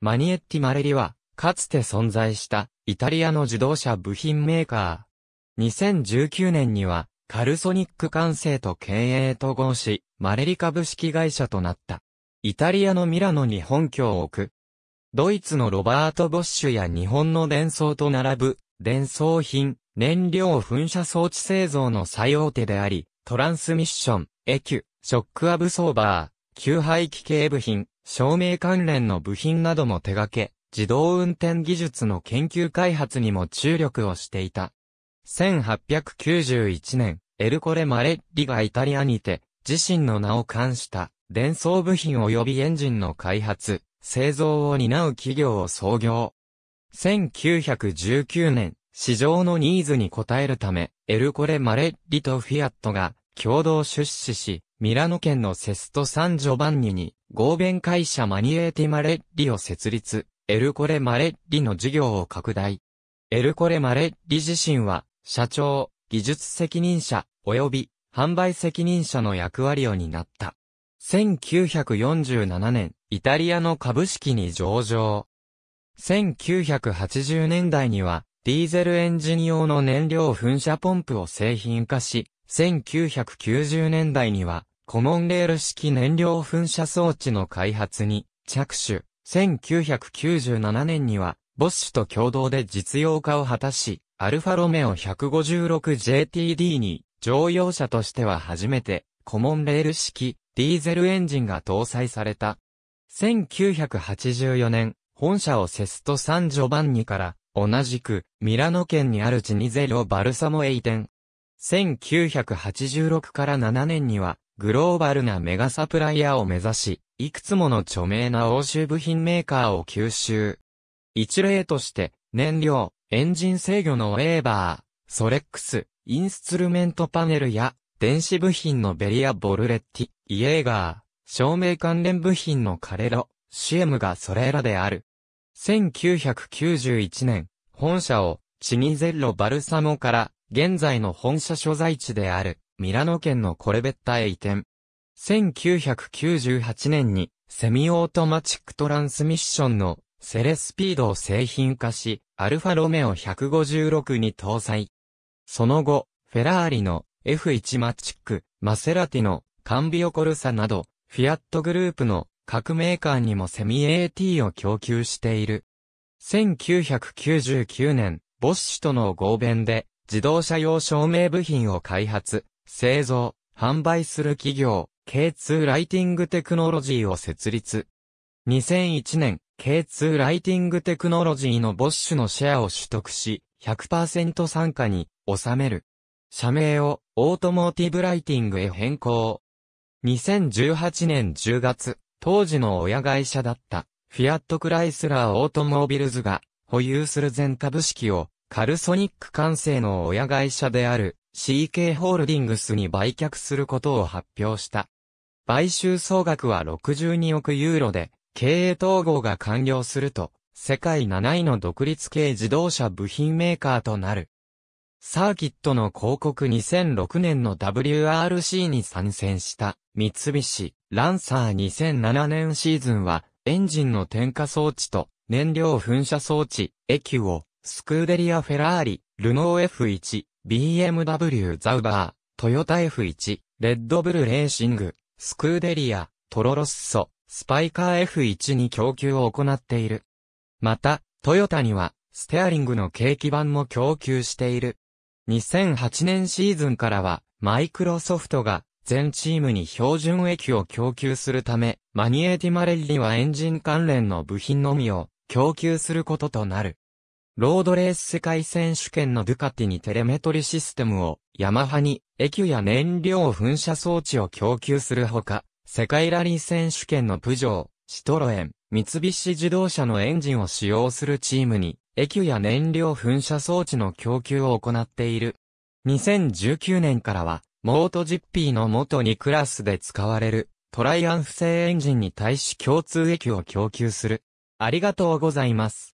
マニエッティ・マレリは、かつて存在したイタリアの自動車部品メーカー。2019年には、カルソニック完成と経営統合し、マレリ株式会社となった。イタリアのミラノに本拠を置く。ドイツのロバート・ボッシュや日本の伝送と並ぶ、伝送品、燃料噴射装置製造の最大手であり、トランスミッション、エキュ、ショックアブソーバー、給排気系部品、照明関連の部品なども手掛け、自動運転技術の研究開発にも注力をしていた。1891年、エルコレ・マレッリがイタリアにて、自身の名を冠した、伝送部品及びエンジンの開発、製造を担う企業を創業。1919年、市場のニーズに応えるため、エルコレ・マレッリとフィアットが共同出資し、ミラノ県のセスト・サン・ジョバンニに合弁会社マニエーティマレッリを設立、エルコレマレッリの事業を拡大。エルコレマレッリ自身は、社長、技術責任者、及び販売責任者の役割を担った。1947年、イタリアの株式に上場。1980年代には、ディーゼルエンジン用の燃料噴射ポンプを製品化し、1990年代には、コモンレール式燃料噴射装置の開発に着手。1997年には、ボッシュと共同で実用化を果たし、アルファロメオ 156JTD に乗用車としては初めてコモンレール式ディーゼルエンジンが搭載された。1984年、本社をセスト・サンジョバンニから同じくミラノ県にあるチニゼロ・バルサモエイ店。1986から7年にはグローバルなメガサプライヤーを目指し、いくつもの著名な欧州部品メーカーを吸収。一例として、燃料、エンジン制御のウェーバー、ソレックス、インストゥルメントパネルや、電子部品のベリア・ボルレッティ、イエーガー、照明関連部品のカレロ、シエムがそれらである。1991年、本社を、チニゼッロ・バルサモから、現在の本社所在地である、ミラノ県のコレベッタへ移転。1998年にセミオートマチックトランスミッションのセレスピードを製品化し、アルファロメオ156に搭載。その後、フェラーリの F1 マチック、マセラティのカンビオコルサなど、フィアットグループの各メーカーにもセミ AT を供給している。1999年、ボッシュとの合弁で自動車用照明部品を開発。製造、販売する企業、K2 ライティングテクノロジーを設立。2001年、K2 ライティングテクノロジーのボッシュのシェアを取得し、100%参加に収める。社名をオートモーティブライティングへ変更。2018年10月、当時の親会社だったフィアットクライスラーオートモービルズが保有する全株式をカルソニック完成の親会社である CK ホールディングスに売却することを発表した。買収総額は62億ユーロで、経営統合が完了すると、世界7位の独立系自動車部品メーカーとなる。サーキットの広告2006年の WRC に参戦した三菱ランサー2007年シーズンはエンジンの点火装置と燃料噴射装置、エキュオ、スクーデリアフェラーリ、ルノー F1、BMW ザウバー、トヨタ F1、レッドブルレーシング、スクーデリア、トロロッソ、スパイカー F1 に供給を行っている。また、トヨタには、ステアリングの景気版も供給している。2008年シーズンからは、マイクロソフトが、全チームに標準液を供給するため、マニエティマレッリはエンジン関連の部品のみを供給することとなる。ロードレース世界選手権のドゥカティにテレメトリシステムを、ヤマハに、液や燃料噴射装置を供給するほか、世界ラリー選手権のプジョー、シトロエン、三菱自動車のエンジンを使用するチームに、液や燃料噴射装置の供給を行っている。2019年からは、モートジッピーの元2クラスで使われる、トライアンフ製エンジンに対し共通液を供給する。ありがとうございます。